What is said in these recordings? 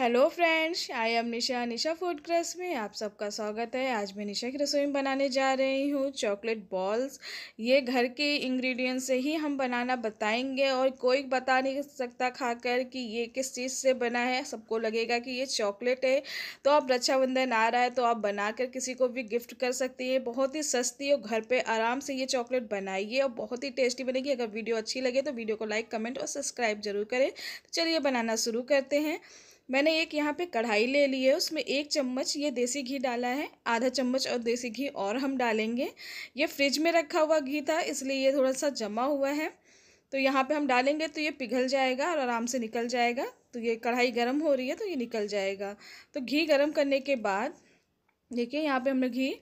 hello friends I am Nisha Nisha food crush में आप सबका स्वागत है आज मैं निशा की रसोई में बनाने जा रही हूँ चॉकलेट बॉल्स ये घर के इंग्रेडिएंट्स से ही हम बनाना बताएंगे और कोई बता नहीं सकता खाकर कि ये किस चीज़ से बना है सबको लगेगा कि ये चॉकलेट है तो आप रक्षाबंधन आ रहा है तो आप बनाकर किसी को भी गिफ्ट कर सकती है बहुत ही सस्ती और घर पर आराम से ये चॉकलेट बनाइए और बहुत ही टेस्टी बनेगी अगर वीडियो अच्छी लगे तो वीडियो को लाइक कमेंट और सब्सक्राइब जरूर करें तो चलिए बनाना शुरू करते हैं मैंने एक यहाँ पे कढ़ाई ले ली है उसमें एक चम्मच ये देसी घी डाला है आधा चम्मच और देसी घी और हम डालेंगे ये फ्रिज में रखा हुआ घी था इसलिए ये थोड़ा सा जमा हुआ है तो यहाँ पे हम डालेंगे तो ये पिघल जाएगा और आराम से निकल जाएगा तो ये कढ़ाई गर्म हो रही है तो ये निकल जाएगा तो घी गर्म करने के बाद देखिए यहाँ पर हमने घी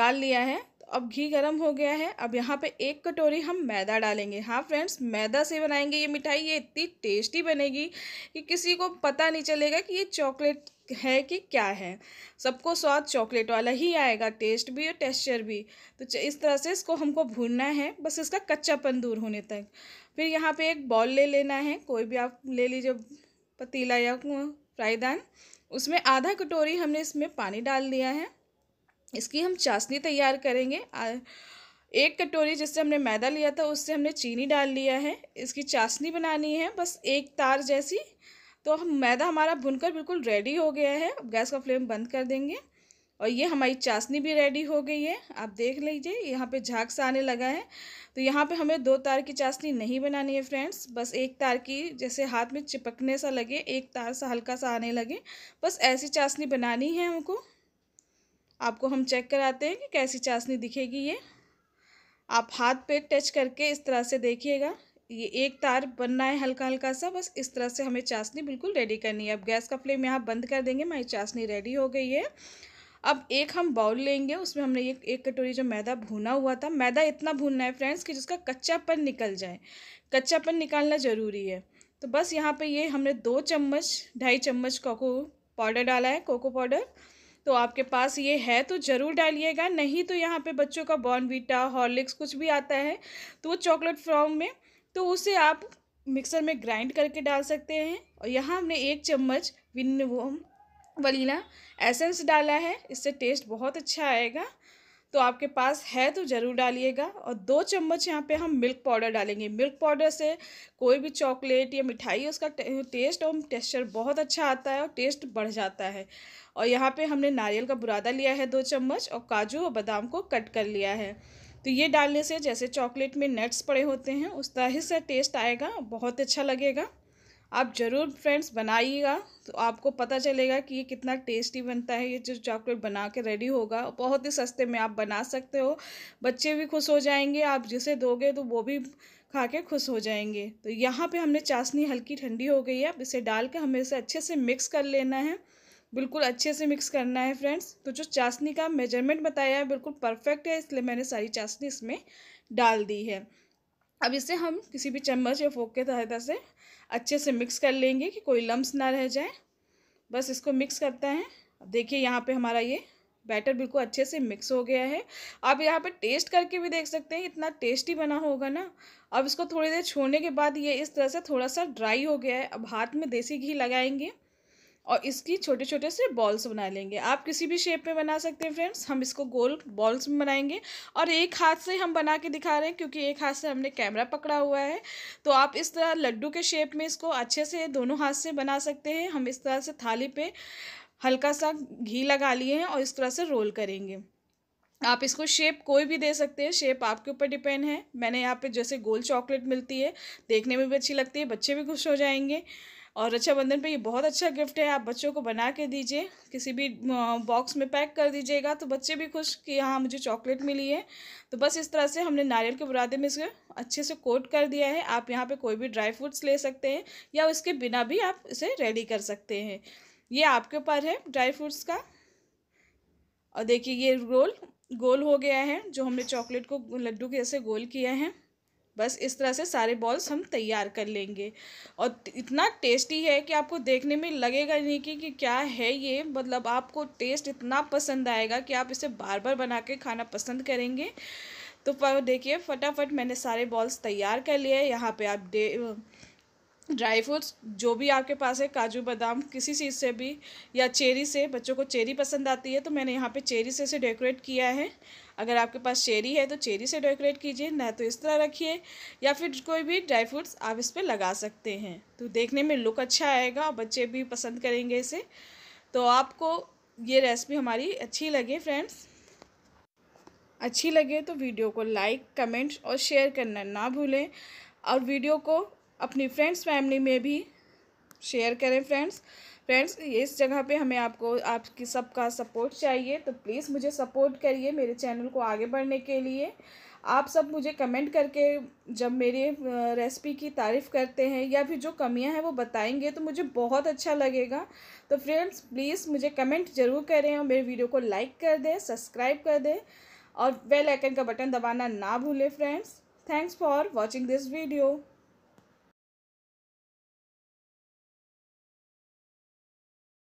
डाल लिया है अब घी गर्म हो गया है अब यहाँ पे एक कटोरी हम मैदा डालेंगे हाँ फ्रेंड्स मैदा से बनाएंगे ये मिठाई ये इतनी टेस्टी बनेगी कि किसी को पता नहीं चलेगा कि ये चॉकलेट है कि क्या है सबको स्वाद चॉकलेट वाला ही आएगा टेस्ट भी और टेस्चर भी तो इस तरह से इसको हमको भूनना है बस इसका कच्चापन दूर होने तक फिर यहाँ पर एक बॉल ले लेना है कोई भी आप ले लीजिए पतीला या फ्राईदान उसमें आधा कटोरी हमने इसमें पानी डाल दिया है इसकी हम चाशनी तैयार करेंगे एक कटोरी जिससे हमने मैदा लिया था उससे हमने चीनी डाल लिया है इसकी चाशनी बनानी है बस एक तार जैसी तो हम मैदा हमारा भुनकर बिल्कुल रेडी हो गया है अब गैस का फ्लेम बंद कर देंगे और ये हमारी चाशनी भी रेडी हो गई है आप देख लीजिए यहाँ पे झाग सा आने लगा है तो यहाँ पे हमें दो तार की चाशनी नहीं बनानी है फ्रेंड्स बस एक तार की जैसे हाथ में चिपकने सा लगे एक तार सा हल्का सा आने लगे बस ऐसी चाशनी बनानी है हमको आपको हम चेक कराते हैं कि कैसी चाशनी दिखेगी ये आप हाथ पे टच करके इस तरह से देखिएगा ये एक तार बनना है हल्का हल्का सा बस इस तरह से हमें चाशनी बिल्कुल रेडी करनी है अब गैस का फ्लेम यहाँ बंद कर देंगे हमारी चाशनी रेडी हो गई है अब एक हम बाउल लेंगे उसमें हमने ये एक कटोरी जो मैदा भुना हुआ था मैदा इतना भुनना है फ्रेंड्स कि जिसका कच्चापन निकल जाए कच्चापन निकालना ज़रूरी है तो बस यहाँ पे ये हमने दो चम्मच ढाई चम्मच कोको पाउडर डाला है कोको पाउडर तो आपके पास ये है तो ज़रूर डालिएगा नहीं तो यहाँ पे बच्चों का बॉर्नविटा हॉर्लिक्स कुछ भी आता है तो वो चॉकलेट फॉर्म में तो उसे आप मिक्सर में ग्राइंड करके डाल सकते हैं और यहाँ हमने एक चम्मच विन वनीला एसेंस डाला है इससे टेस्ट बहुत अच्छा आएगा तो आपके पास है तो ज़रूर डालिएगा और दो चम्मच यहाँ पे हम मिल्क पाउडर डालेंगे मिल्क पाउडर से कोई भी चॉकलेट या मिठाई उसका टेस्ट और टेक्स्चर बहुत अच्छा आता है और टेस्ट बढ़ जाता है और यहाँ पे हमने नारियल का बुरादा लिया है दो चम्मच और काजू और बादाम को कट कर लिया है तो ये डालने से जैसे चॉकलेट में नट्स पड़े होते हैं उस तरह से टेस्ट आएगा बहुत अच्छा लगेगा आप ज़रूर फ्रेंड्स बनाइएगा तो आपको पता चलेगा कि ये कितना टेस्टी बनता है ये जो चॉकलेट बना के रेडी होगा बहुत ही सस्ते में आप बना सकते हो बच्चे भी खुश हो जाएंगे आप जिसे दोगे तो वो भी खा के खुश हो जाएंगे तो यहाँ पे हमने चाशनी हल्की ठंडी हो गई है अब इसे डाल के हमें इसे अच्छे से मिक्स कर लेना है बिल्कुल अच्छे से मिक्स करना है फ्रेंड्स तो जो चाशनी का मेजरमेंट बताया है बिल्कुल परफेक्ट है इसलिए मैंने सारी चाशनी इसमें डाल दी है अब इसे हम किसी भी चम्मच या फोक के सहायता से अच्छे से मिक्स कर लेंगे कि कोई लम्स ना रह जाए बस इसको मिक्स करते हैं देखिए यहाँ पे हमारा ये बैटर बिल्कुल अच्छे से मिक्स हो गया है आप यहाँ पे टेस्ट करके भी देख सकते हैं इतना टेस्टी बना होगा ना अब इसको थोड़ी देर छोड़ने के बाद ये इस तरह से थोड़ा सा ड्राई हो गया है अब हाथ में देसी घी लगाएंगे और इसकी छोटे छोटे से बॉल्स बना लेंगे आप किसी भी शेप में बना सकते हैं फ्रेंड्स हम इसको गोल बॉल्स में बनाएंगे और एक हाथ से हम बना के दिखा रहे हैं क्योंकि एक हाथ से हमने कैमरा पकड़ा हुआ है तो आप इस तरह लड्डू के शेप में इसको अच्छे से दोनों हाथ से बना सकते हैं हम इस तरह से थाली पे हल्का सा घी लगा लिए हैं और इस तरह से रोल करेंगे आप इसको शेप कोई भी दे सकते हैं शेप आपके ऊपर डिपेंड है मैंने यहाँ पे जैसे गोल चॉकलेट मिलती है देखने में भी अच्छी लगती है बच्चे भी खुश हो जाएंगे और रक्षाबंधन अच्छा पे ये बहुत अच्छा गिफ्ट है आप बच्चों को बना के दीजिए किसी भी बॉक्स में पैक कर दीजिएगा तो बच्चे भी खुश कि हाँ मुझे चॉकलेट मिली है तो बस इस तरह से हमने नारियल के बुरादे में इसे अच्छे से कोट कर दिया है आप यहाँ पे कोई भी ड्राई फ्रूट्स ले सकते हैं या उसके बिना भी आप इसे रेडी कर सकते हैं ये आपके ऊपर है ड्राई फ्रूट्स का और देखिए ये रोल गोल हो गया है जो हमने चॉकलेट को लड्डू के जैसे गोल किया है बस इस तरह से सारे बॉल्स हम तैयार कर लेंगे और इतना टेस्टी है कि आपको देखने में लगेगा नहीं कि, कि क्या है ये मतलब आपको टेस्ट इतना पसंद आएगा कि आप इसे बार बार बना के खाना पसंद करेंगे तो देखिए फटाफट मैंने सारे बॉल्स तैयार कर लिए यहाँ पे आप डे ड्राई फ्रूट्स जो भी आपके पास है काजू बादाम किसी चीज़ से भी या चेरी से बच्चों को चेरी पसंद आती है तो मैंने यहाँ पे चेरी से इसे डेकोरेट किया है अगर आपके पास चेरी है तो चेरी से डेकोरेट कीजिए ना तो इस तरह रखिए या फिर कोई भी ड्राई फ्रूट्स आप इस पर लगा सकते हैं तो देखने में लुक अच्छा आएगा और बच्चे भी पसंद करेंगे इसे तो आपको ये रेसिपी हमारी अच्छी लगे फ्रेंड्स अच्छी लगे तो वीडियो को लाइक कमेंट और शेयर करना ना भूलें और वीडियो को अपनी फ्रेंड्स फैमिली में भी शेयर करें फ्रेंड्स फ्रेंड्स इस जगह पे हमें आपको आपकी सबका सपोर्ट चाहिए तो प्लीज़ मुझे सपोर्ट करिए मेरे चैनल को आगे बढ़ने के लिए आप सब मुझे कमेंट करके जब मेरी रेसिपी की तारीफ़ करते हैं या फिर जो कमियां हैं वो बताएंगे तो मुझे बहुत अच्छा लगेगा तो फ्रेंड्स प्लीज़ मुझे कमेंट ज़रूर करें और मेरे वीडियो को लाइक कर दें सब्सक्राइब कर दें और बेल आइकन का बटन दबाना ना भूलें friends thanks for watching this video